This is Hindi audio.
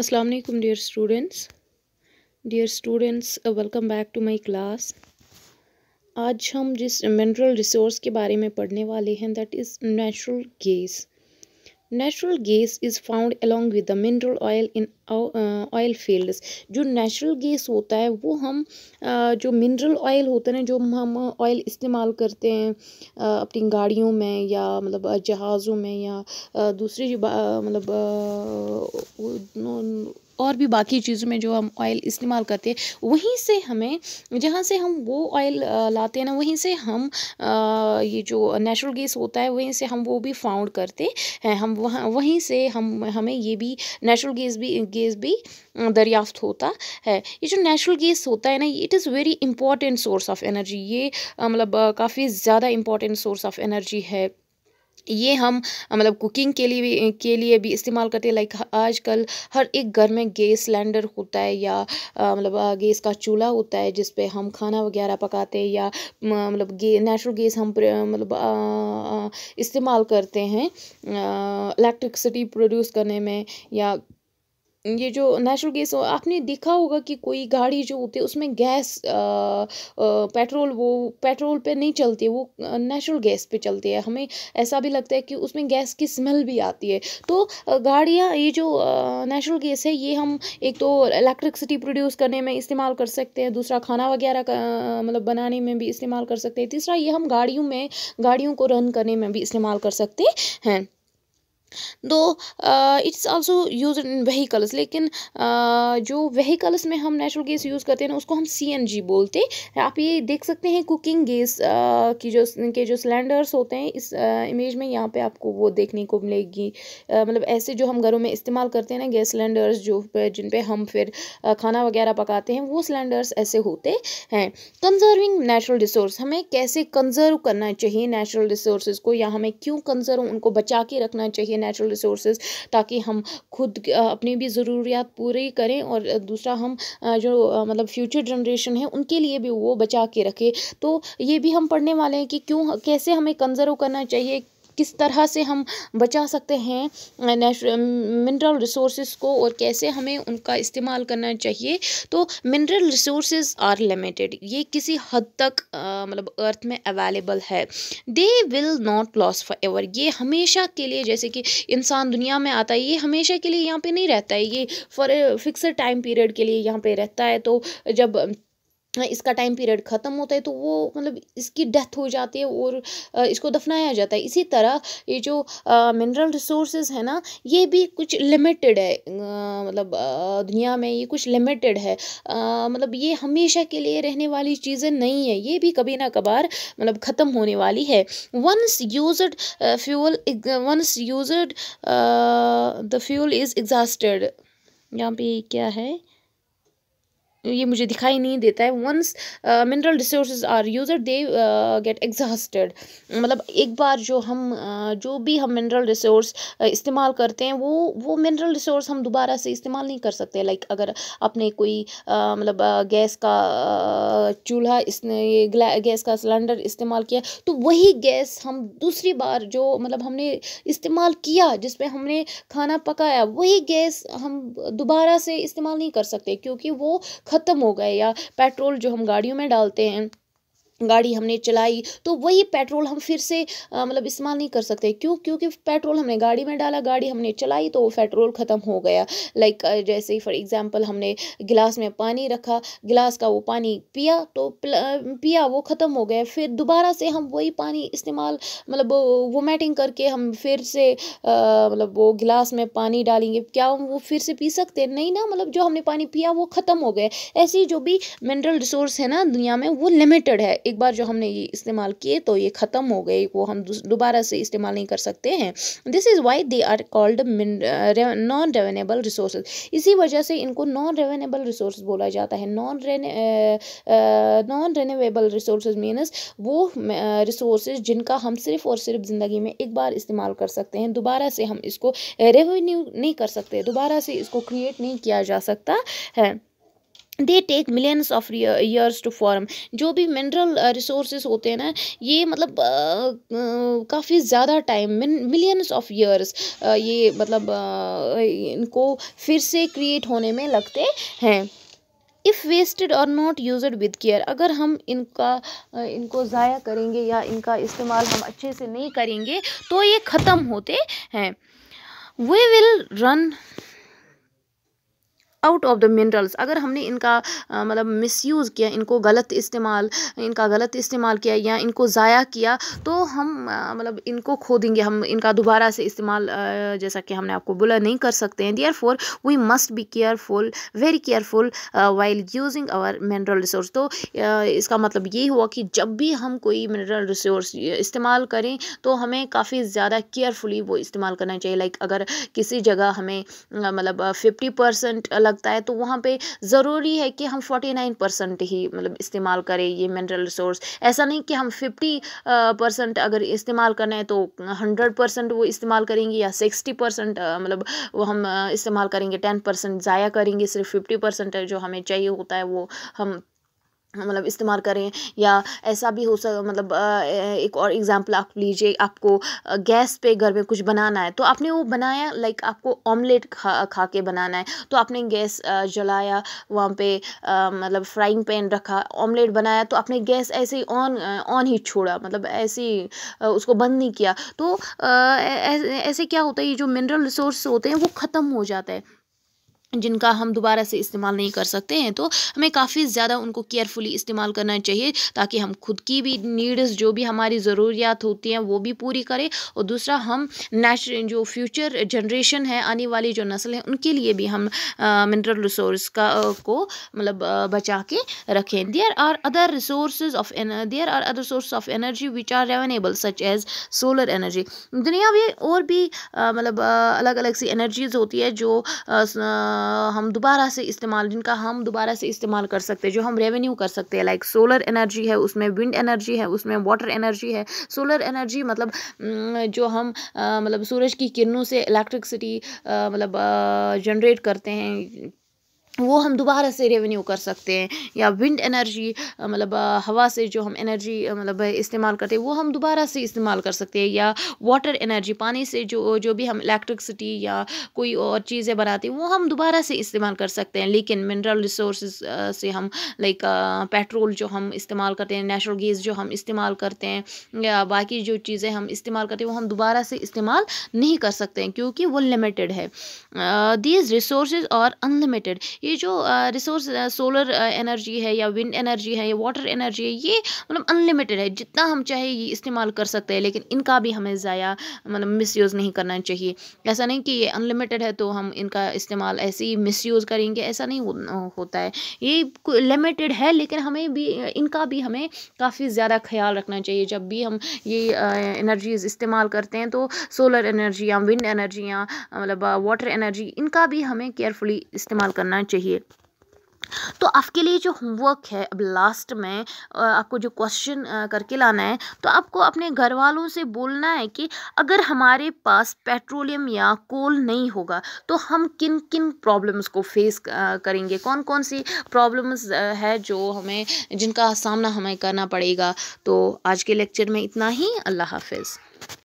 अस्सलाम वालेकुम dear students dear students welcome back to my class आज हम जिस मिनरल रिसोर्स के बारे में पढ़ने वाले हैं that is natural gas natural gas is found along with the mineral oil in oil fields जो नेचुरल गैस होता है वो हम uh, जो मिनरल ऑयल होते हैं ना जो हम ऑयल इस्तेमाल करते हैं uh, अपनी गाड़ियों में या मतलब uh, जहाज़ों में या दूसरी मतलब और भी बाकी चीज़ों में जो हम ऑयल इस्तेमाल करते हैं वहीं से हमें जहाँ से हम वो ऑयल लाते हैं ना वहीं से हम ये जो नेचुरल गैस होता है वहीं से हम वो भी फाउंड करते हैं हम वहाँ वहीं से हम हमें ये भी नेचुरल गैस भी गैस भी दरियाफ्त होता है ये जो नेचुरल गैस होता है ना it is very important source of energy ये मतलब काफ़ी ज़्यादा इंपॉर्टेंट सोर्स ऑफ एनर्जी है ये हम मतलब कुकिंग के लिए भी के लिए भी इस्तेमाल करते हैं लाइक आजकल हर एक घर में गैस सिलेंडर होता है या मतलब गैस का चूल्हा होता है जिस पे हम खाना वगैरह पकाते हैं या मतलब गे नेचुरल गैस हम मतलब इस्तेमाल करते हैं इलेक्ट्रिकसिटी प्रोड्यूस करने में या ये जो नेचुरल गैस आपने देखा होगा कि कोई गाड़ी जो होती है उसमें गैस आ, आ, पेट्रोल वो पेट्रोल पे नहीं चलती है वो नेचुरल गैस पे चलती है हमें ऐसा भी लगता है कि उसमें गैस की स्मेल भी आती है तो गाड़ियाँ ये जो नेचुरल गैस है ये हम एक तो इलेक्ट्रिकसिटी प्रोड्यूस करने में इस्तेमाल कर सकते हैं दूसरा खाना वगैरह मतलब बनाने में भी इस्तेमाल कर सकते हैं तीसरा ये हम गाड़ियों में गाड़ियों को रन करने में भी इस्तेमाल कर सकते हैं though it's also use in vehicles लेकिन uh, जो वहीकल्स में हम नेचुरल गैस यूज़ करते हैं ना उसको हम सी बोलते हैं आप ये देख सकते हैं कुकिंग गैस uh, की जो के जो सिलेंडर्स होते हैं इस इमेज uh, में यहाँ पे आपको वो देखने को मिलेगी uh, मतलब ऐसे जो हम घरों में इस्तेमाल करते हैं ना गैस सिलेंडर्स जो जिन पर हम फिर uh, खाना वगैरह पकाते हैं वो सिलेंडर्स ऐसे होते हैं कंजर्विंग नेचुरल रिसोर्स हमें कैसे कंजर्व करना चाहिए नेचुरल रिसोर्स को या हमें क्यों कंजर्व उनको बचा के रखना चाहिए चाहिए नेचुरल रिसोर्स ताकि हम खुद अपनी भी ज़रूरियात पूरी करें और दूसरा हम जो मतलब फ्यूचर जनरेशन है उनके लिए भी वो बचा के रखें तो ये भी हम पढ़ने वाले हैं कि क्यों कैसे हमें कंजर्व करना चाहिए किस तरह से हम बचा सकते हैं मिनरल रिसोर्सेज को और कैसे हमें उनका इस्तेमाल करना चाहिए तो मिनरल रिसोर्सेज आर लिमिटेड ये किसी हद तक मतलब अर्थ में अवेलेबल है they will not last forever ये हमेशा के लिए जैसे कि इंसान दुनिया में आता है ये हमेशा के लिए यहाँ पे नहीं रहता है ये फॉर फिक्सड टाइम पीरियड के लिए यहाँ पे रहता है तो जब हाँ, इसका टाइम पीरियड ख़त्म होता है तो वो मतलब इसकी डेथ हो जाती है और इसको दफनाया जाता है इसी तरह ये जो मिनरल रिसोर्सेज है ना ये भी कुछ लिमिटेड है मतलब दुनिया में ये कुछ लिमिटेड है मतलब ये हमेशा के लिए रहने वाली चीज़ें नहीं है ये भी कभी ना कभार मतलब ख़त्म होने वाली है once use fuel once used the fuel is exhausted यहाँ पे क्या है ये मुझे दिखाई नहीं देता है once mineral resource are use they get exhausted मतलब एक बार जो हम uh, जो भी हम मिनरल रिसोर्स uh, इस्तेमाल करते हैं वो वो मिनरल रिसोर्स हम दोबारा से इस्तेमाल नहीं कर सकते लाइक like, अगर आपने कोई uh, मतलब uh, गैस का uh, चूल्हा गैस का सिलेंडर इस्तेमाल किया तो वही गैस हम दूसरी बार जो मतलब हमने इस्तेमाल किया जिसमें हमने खाना पकाया वही गैस हम दोबारा से इस्तेमाल नहीं कर सकते क्योंकि वो ख़त्म हो गए या पेट्रोल जो हम गाड़ियों में डालते हैं गाड़ी हमने चलाई तो वही पेट्रोल हम फिर से मतलब इस्तेमाल नहीं कर सकते क्यों क्योंकि पेट्रोल हमने गाड़ी में डाला गाड़ी हमने चलाई तो वो पेट्रोल ख़त्म हो गया लाइक जैसे फॉर एग्जांपल हमने गिलास में पानी रखा गिलास का वो पानी पिया तो पिया वो ख़त्म हो गया फिर दोबारा से हम वही पानी इस्तेमाल मतलब वोमेटिंग करके हम फिर से मतलब वो गिलास में पानी डालेंगे क्या हम वो फिर से पी सकते नहीं ना मतलब जो हमने पानी पिया वो ख़त्म हो गया ऐसी जो भी मिनरल रिसोर्स है ना दुनिया में वो लिमिटेड है एक बार जो हमने ये इस्तेमाल किए तो ये ख़त्म हो गए वो हम दोबारा से इस्तेमाल नहीं कर सकते हैं this is why they are called non renewable resource इसी वजह से इनको नॉन रेवेनेबल रिसोर्स बोला जाता है non non renewable resource means वो रिसोर्स uh, जिनका हम सिर्फ और सिर्फ ज़िंदगी में एक बार इस्तेमाल कर सकते हैं दोबारा से हम इसको रेवेन्यू uh, नहीं कर सकते दोबारा से इसको क्रिएट नहीं किया जा सकता है they take millions of years to form जो भी मिनरल रिसोर्सेज uh, होते हैं ना ये मतलब काफ़ी ज़्यादा टाइम मिलियंस ऑफ ईयर्स ये मतलब आ, uh, इनको फिर से क्रिएट होने में लगते हैं if wasted or not used with care अगर हम इनका uh, इनको ज़ाया करेंगे या इनका इस्तेमाल हम अच्छे से नहीं करेंगे तो ये ख़त्म होते हैं we will run out of the minerals अगर हमने इनका आ, मतलब मिसयूज़ किया इनको गलत इस्तेमाल इनका गलत इस्तेमाल किया या इनको ज़ाया किया तो हम मतलब इनको खो देंगे हम इनका दोबारा से इस्तेमाल जैसा कि हमने आपको बोला नहीं कर सकते हैं therefore we must be careful very careful while using our mineral resource तो इसका मतलब ये हुआ कि जब भी हम कोई मिनरल रिसोर्स इस्तेमाल करें तो हमें काफ़ी ज़्यादा केयरफुली वो इस्तेमाल करना चाहिए लाइक अगर किसी जगह हमें मतलब फिफ्टी परसेंट लगता है तो वहाँ पे ज़रूरी है कि हम फोर्टी नाइन परसेंट ही मतलब इस्तेमाल करें ये मिनरल रिसोर्स ऐसा नहीं कि हम फिफ्टी परसेंट अगर इस्तेमाल करना है तो हंड्रेड परसेंट वो इस्तेमाल करेंगे या सिक्सटी परसेंट मतलब वो हम इस्तेमाल करेंगे टेन परसेंट ज़ाया करेंगे सिर्फ फिफ्टी परसेंट जो हमें चाहिए होता है वो हम मतलब इस्तेमाल करें या ऐसा भी हो सक मतलब एक और एग्ज़ाम्पल आप लीजिए आपको गैस पे घर में कुछ बनाना है तो आपने वो बनाया लाइक आपको ऑमलेट खा खा के बनाना है तो आपने गैस जलाया वहाँ पे मतलब फ्राइंग पैन रखा ऑमलेट बनाया तो आपने गैस ऐसे ही ऑन ऑन ही छोड़ा मतलब ऐसे ही उसको बंद नहीं किया तो ऐसे क्या होता है ये जो मिनरल रिसोर्स होते हैं वो ख़त्म हो जाता है जिनका हम दोबारा से इस्तेमाल नहीं कर सकते हैं तो हमें काफ़ी ज़्यादा उनको केयरफुली इस्तेमाल करना चाहिए ताकि हम खुद की भी नीड्स जो भी हमारी ज़रूरियात होती हैं वो भी पूरी करें और दूसरा हम नेचुर जो फ्यूचर जनरेशन है आने वाली जो नस्ल है उनके लिए भी हम मिनरल रिसोर्स का आ, को मतलब बचा के रखें there are other resource of there are other source of energy which are renewable such as solar energy दुनिया में और भी मतलब अलग अलग सी एनर्जीज होती है जो आ, हम दोबारा से इस्तेमाल जिनका हम दोबारा से इस्तेमाल कर सकते हैं जो हम रेवेन्यू कर सकते हैं लाइक सोलर एनर्जी है उसमें विंड एनर्जी है उसमें वाटर एनर्जी है सोलर एनर्जी मतलब mm, जो हम मतलब सूरज की किरणों से इलेक्ट्रिसिटी मतलब जनरेट करते हैं वो हम दोबारा से रेवेन्यू कर सकते हैं या विंड एनर्जी मतलब हवा से जो हम एनर्जी मतलब इस्तेमाल करते हैं वो हम दोबारा से इस्तेमाल कर सकते हैं या वाटर एनर्जी पानी से जो जो भी हम इलेक्ट्रिसिटी या कोई और चीज़ें बनाते हैं वो हम दोबारा से इस्तेमाल कर सकते हैं लेकिन मिनरल रिसोर्स से हम लाइक पेट्रोल जो हम इस्तेमाल करते हैं नेचुरल गैस जो हम इस्तेमाल करते हैं या बाकी जो चीज़ें हम इस्तेमाल करते हैं वो हम दोबारा से इस्तेमाल नहीं कर सकते हैं क्योंकि वो लिमिटेड है दीज रिसोर्स और अनलिमिटेड ये जो रिसोर्स सोलर एनर्जी है या विंड एनर्जी है या वाटर एनर्जी है ये मतलब अनलिमिटेड है जितना हम चाहे ये इस्तेमाल कर सकते हैं लेकिन इनका भी हमें ज़ाया मतलब मिस नहीं करना चाहिए ऐसा नहीं कि ये अनलिमिटेड है तो हम इनका इस्तेमाल ऐसे ही मिस करेंगे ऐसा नहीं होता है ये लिमिटेड है लेकिन हमें भी इनका भी हमें काफ़ी ज़्यादा ख्याल रखना चाहिए जब भी हम ये एनर्जीज़ इस्तेमाल करते हैं तो सोलर एनर्जी या विंड एनर्जी या मतलब वाटर एनर्जी इनका भी हमें केयरफुली इस्तेमाल करना चाहिए चाहिए तो आपके लिए जो होमवर्क है अब लास्ट में आपको जो क्वेश्चन करके लाना है तो आपको अपने घर वालों से बोलना है कि अगर हमारे पास पेट्रोलियम या कोल नहीं होगा तो हम किन किन प्रॉब्लम्स को फेस करेंगे कौन कौन सी प्रॉब्लम्स है जो हमें जिनका सामना हमें करना पड़ेगा तो आज के लेक्चर में इतना ही अल्लाह हाफिज़